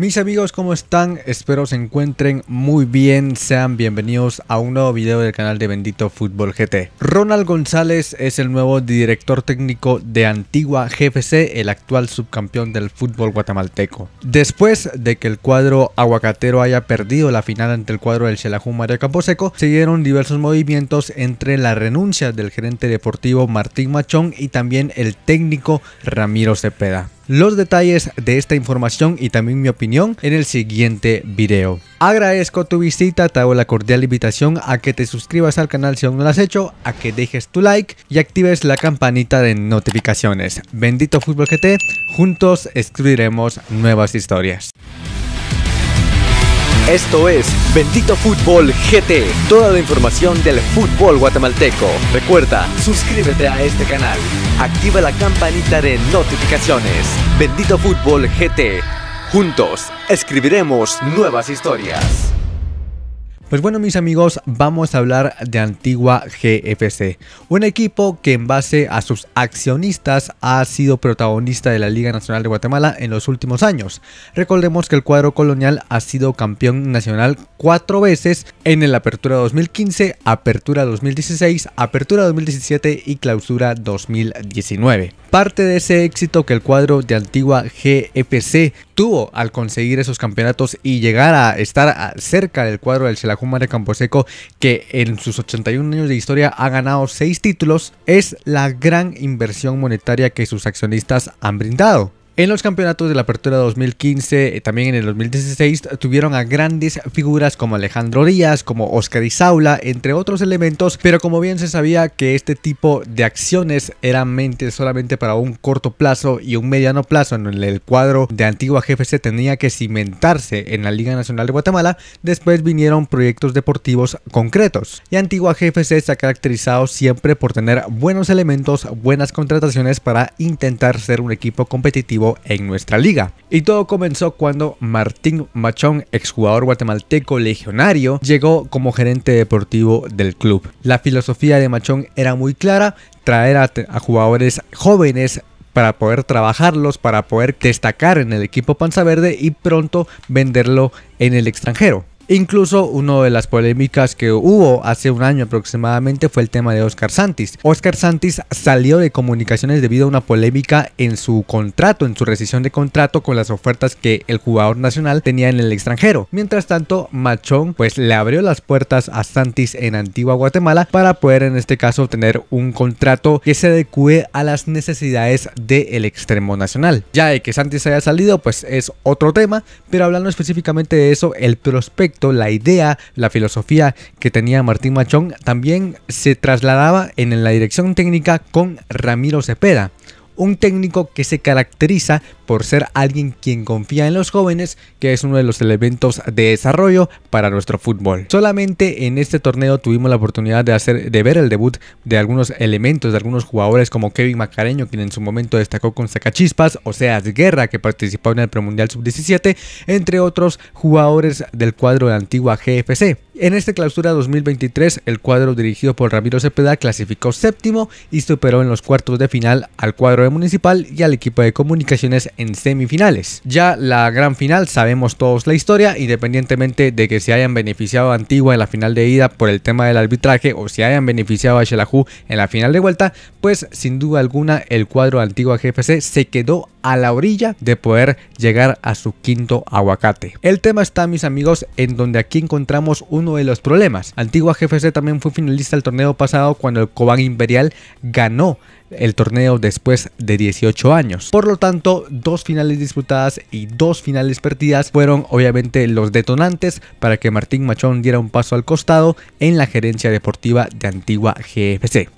Mis amigos, ¿cómo están? Espero se encuentren muy bien. Sean bienvenidos a un nuevo video del canal de Bendito Fútbol GT. Ronald González es el nuevo director técnico de Antigua GFC, el actual subcampeón del fútbol guatemalteco. Después de que el cuadro aguacatero haya perdido la final ante el cuadro del Xelajú María Camposeco, siguieron diversos movimientos entre la renuncia del gerente deportivo Martín Machón y también el técnico Ramiro Cepeda los detalles de esta información y también mi opinión en el siguiente video. Agradezco tu visita, te hago la cordial invitación a que te suscribas al canal si aún no lo has hecho, a que dejes tu like y actives la campanita de notificaciones. Bendito Fútbol GT, juntos escribiremos nuevas historias. Esto es Bendito Fútbol GT, toda la información del fútbol guatemalteco. Recuerda, suscríbete a este canal, activa la campanita de notificaciones. Bendito Fútbol GT, juntos escribiremos nuevas historias. Pues bueno mis amigos, vamos a hablar de Antigua GFC, un equipo que en base a sus accionistas ha sido protagonista de la Liga Nacional de Guatemala en los últimos años. Recordemos que el cuadro colonial ha sido campeón nacional cuatro veces en el Apertura 2015, Apertura 2016, Apertura 2017 y Clausura 2019. Parte de ese éxito que el cuadro de Antigua GFC tuvo al conseguir esos campeonatos y llegar a estar cerca del cuadro del Jumare Camposeco, que en sus 81 años de historia ha ganado 6 títulos, es la gran inversión monetaria que sus accionistas han brindado. En los campeonatos de la Apertura 2015, eh, también en el 2016, tuvieron a grandes figuras como Alejandro Díaz, como Oscar Isaula, entre otros elementos, pero como bien se sabía que este tipo de acciones eran mente solamente para un corto plazo y un mediano plazo en el cuadro de antigua GFC tenía que cimentarse en la Liga Nacional de Guatemala, después vinieron proyectos deportivos concretos. Y antigua GFC se ha caracterizado siempre por tener buenos elementos, buenas contrataciones para intentar ser un equipo competitivo en nuestra liga. Y todo comenzó cuando Martín Machón, exjugador guatemalteco legionario, llegó como gerente deportivo del club. La filosofía de Machón era muy clara, traer a, a jugadores jóvenes para poder trabajarlos, para poder destacar en el equipo Panza Verde y pronto venderlo en el extranjero. Incluso una de las polémicas que hubo hace un año aproximadamente fue el tema de Oscar Santis. Oscar Santis salió de comunicaciones debido a una polémica en su contrato, en su rescisión de contrato con las ofertas que el jugador nacional tenía en el extranjero. Mientras tanto, Machón pues le abrió las puertas a Santis en Antigua Guatemala para poder en este caso obtener un contrato que se adecue a las necesidades del extremo nacional. Ya de que Santis haya salido pues es otro tema, pero hablando específicamente de eso, el prospecto la idea, la filosofía que tenía Martín Machón también se trasladaba en la dirección técnica con Ramiro Cepeda, un técnico que se caracteriza por ser alguien quien confía en los jóvenes, que es uno de los elementos de desarrollo para nuestro fútbol. Solamente en este torneo tuvimos la oportunidad de, hacer, de ver el debut de algunos elementos, de algunos jugadores como Kevin Macareño, quien en su momento destacó con Sacachispas, o sea, Guerra, que participó en el Premundial Sub-17, entre otros jugadores del cuadro de antigua GFC. En esta clausura 2023, el cuadro dirigido por Ramiro Cepeda clasificó séptimo y superó en los cuartos de final al cuadro de Municipal y al equipo de comunicaciones en semifinales. Ya la gran final sabemos todos la historia, independientemente de que se hayan beneficiado Antigua en la final de ida por el tema del arbitraje o si hayan beneficiado a Shelahu en la final de vuelta, pues sin duda alguna el cuadro Antigua GFC se quedó a la orilla de poder llegar a su quinto aguacate. El tema está, mis amigos, en donde aquí encontramos uno de los problemas. Antigua GFC también fue finalista el torneo pasado cuando el Cobán Imperial ganó el torneo después de 18 años. Por lo tanto, dos finales disputadas y dos finales perdidas fueron obviamente los detonantes para que Martín Machón diera un paso al costado en la gerencia deportiva de Antigua GFC.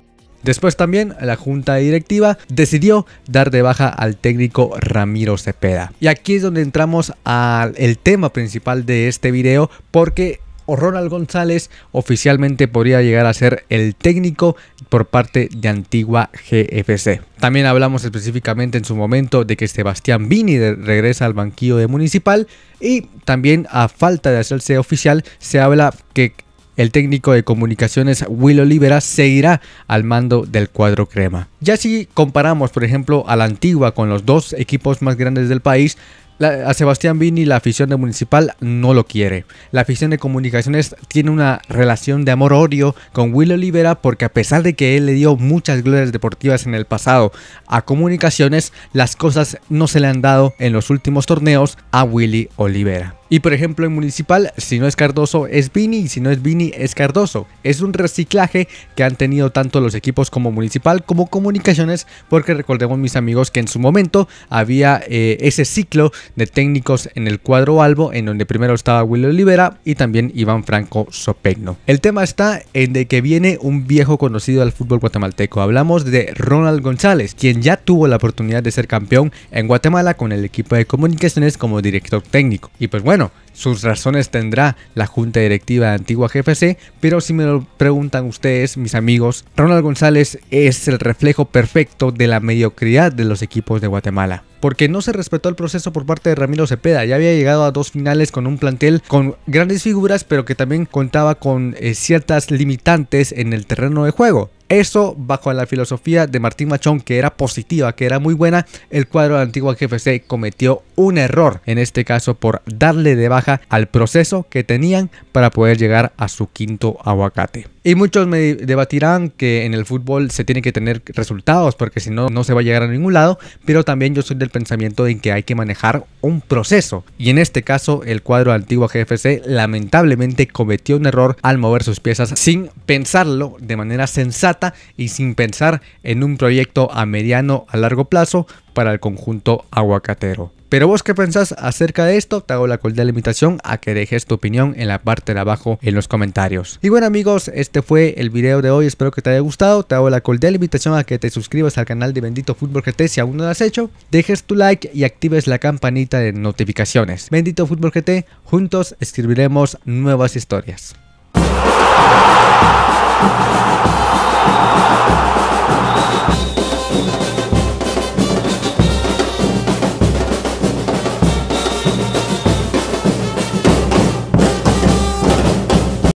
Después también la junta directiva decidió dar de baja al técnico Ramiro Cepeda. Y aquí es donde entramos al tema principal de este video porque Ronald González oficialmente podría llegar a ser el técnico por parte de Antigua GFC. También hablamos específicamente en su momento de que Sebastián Vini regresa al banquillo de Municipal y también a falta de hacerse oficial se habla que el técnico de comunicaciones Will Olivera seguirá al mando del cuadro crema. Ya si comparamos, por ejemplo, a la antigua con los dos equipos más grandes del país, a Sebastián Vini la afición de Municipal no lo quiere. La afición de Comunicaciones tiene una relación de amor-odio con Will Olivera porque a pesar de que él le dio muchas glorias deportivas en el pasado a Comunicaciones, las cosas no se le han dado en los últimos torneos a Willy Olivera. Y por ejemplo en municipal, si no es Cardoso es Vini y si no es Vini es Cardoso. Es un reciclaje que han tenido tanto los equipos como municipal como comunicaciones porque recordemos mis amigos que en su momento había eh, ese ciclo de técnicos en el cuadro albo en donde primero estaba Will Olivera y también Iván Franco Sopegno. El tema está en de que viene un viejo conocido al fútbol guatemalteco. Hablamos de Ronald González, quien ya tuvo la oportunidad de ser campeón en Guatemala con el equipo de comunicaciones como director técnico. Y pues bueno, bueno, sus razones tendrá la junta directiva de Antigua GFC, pero si me lo preguntan ustedes, mis amigos, Ronald González es el reflejo perfecto de la mediocridad de los equipos de Guatemala. Porque no se respetó el proceso por parte de Ramiro Cepeda. Ya había llegado a dos finales con un plantel con grandes figuras, pero que también contaba con eh, ciertas limitantes en el terreno de juego. Eso, bajo la filosofía de Martín Machón, que era positiva, que era muy buena, el cuadro de Antigua GFC cometió un error, en este caso por darle de baja al proceso que tenían para poder llegar a su quinto aguacate. Y muchos me debatirán que en el fútbol se tiene que tener resultados porque si no, no se va a llegar a ningún lado, pero también yo soy del pensamiento de que hay que manejar un proceso. Y en este caso, el cuadro de Antigua GFC lamentablemente cometió un error al mover sus piezas sin pensarlo de manera sensata y sin pensar en un proyecto a mediano a largo plazo para el conjunto aguacatero. Pero vos qué pensás acerca de esto, te hago la cordial invitación a que dejes tu opinión en la parte de abajo en los comentarios. Y bueno amigos, este fue el video de hoy, espero que te haya gustado, te hago la cordial invitación a que te suscribas al canal de Bendito Fútbol GT si aún no lo has hecho, dejes tu like y actives la campanita de notificaciones. Bendito Fútbol GT, juntos escribiremos nuevas historias.